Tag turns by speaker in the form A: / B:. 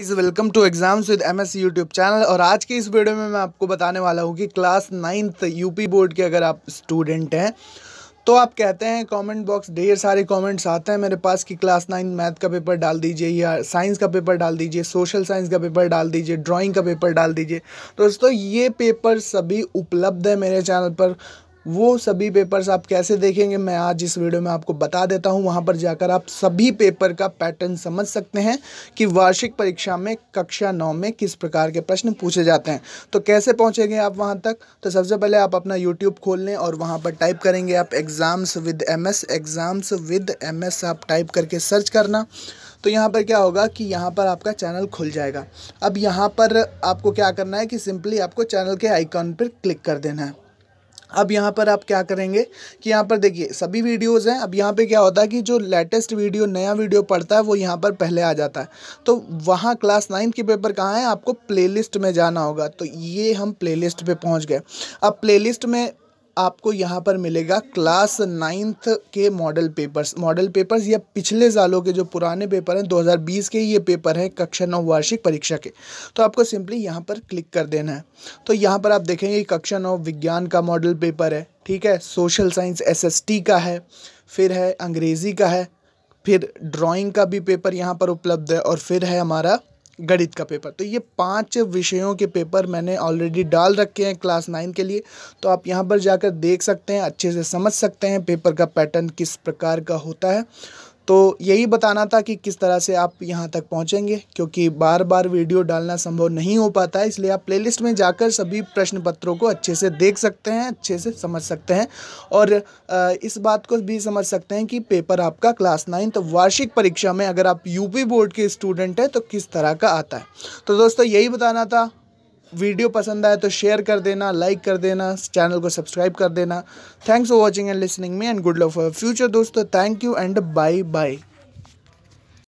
A: is welcome to exams with S YouTube channel और आज के इस वीडियो में मैं आपको बताने वाला हूँ कि क्लास नाइन्थ यूपी बोर्ड के अगर आप स्टूडेंट हैं तो आप कहते हैं कमेंट बॉक्स ढेर सारे कमेंट्स आते हैं मेरे पास कि क्लास नाइन्थ मैथ का पेपर डाल दीजिए या साइंस का पेपर डाल दीजिए सोशल साइंस का पेपर डाल दीजिए ड्राइंग का पेपर डाल दीजिए दोस्तों ये पेपर सभी उपलब्ध है मेरे चैनल पर वो सभी पेपर्स आप कैसे देखेंगे मैं आज इस वीडियो में आपको बता देता हूँ वहाँ पर जाकर आप सभी पेपर का पैटर्न समझ सकते हैं कि वार्षिक परीक्षा में कक्षा नौ में किस प्रकार के प्रश्न पूछे जाते हैं तो कैसे पहुँचेंगे आप वहाँ तक तो सबसे पहले आप अपना यूट्यूब खोल लें और वहाँ पर टाइप करेंगे आप exams with M exams with M आप टाइप करके सर्च करना तो यहाँ पर क्या होगा कि यहाँ पर आपका चैनल खुल जाएगा अब यहाँ पर आपको क्या करना है कि सिंपली आपको चैनल के आइकॉन पर क्लिक कर देना है अब यहाँ पर आप क्या करेंगे कि यहाँ पर देखिए सभी वीडियोस हैं अब यहाँ पे क्या होता है कि जो लेटेस्ट वीडियो नया वीडियो पड़ता है वो यहाँ पर पहले आ जाता है तो वहाँ क्लास नाइन्थ के पेपर कहाँ हैं आपको प्लेलिस्ट में जाना होगा तो ये हम प्लेलिस्ट पे पहुँच गए अब प्लेलिस्ट में आपको यहाँ पर मिलेगा क्लास नाइन्थ के मॉडल पेपर्स मॉडल पेपर्स या पिछले सालों के जो पुराने पेपर हैं 2020 के ये पेपर हैं कक्षा नौ वार्षिक परीक्षा के तो आपको सिंपली यहाँ पर क्लिक कर देना है तो यहाँ पर आप देखेंगे कक्षा नौ विज्ञान का मॉडल पेपर है ठीक है सोशल साइंस एस का है फिर है अंग्रेज़ी का है फिर ड्राइंग का भी पेपर यहाँ पर उपलब्ध है और फिर है हमारा गणित का पेपर तो ये पांच विषयों के पेपर मैंने ऑलरेडी डाल रखे हैं क्लास नाइन के लिए तो आप यहाँ पर जाकर देख सकते हैं अच्छे से समझ सकते हैं पेपर का पैटर्न किस प्रकार का होता है तो यही बताना था कि किस तरह से आप यहाँ तक पहुँचेंगे क्योंकि बार बार वीडियो डालना संभव नहीं हो पाता है इसलिए आप प्लेलिस्ट में जाकर सभी प्रश्न पत्रों को अच्छे से देख सकते हैं अच्छे से समझ सकते हैं और इस बात को भी समझ सकते हैं कि पेपर आपका क्लास नाइन्थ तो वार्षिक परीक्षा में अगर आप यूपी बोर्ड के स्टूडेंट हैं तो किस तरह का आता है तो दोस्तों यही बताना था वीडियो पसंद आए तो शेयर कर देना लाइक कर देना चैनल को सब्सक्राइब कर देना thanks for watching and listening me and good love for future दोस्तों thank you and bye bye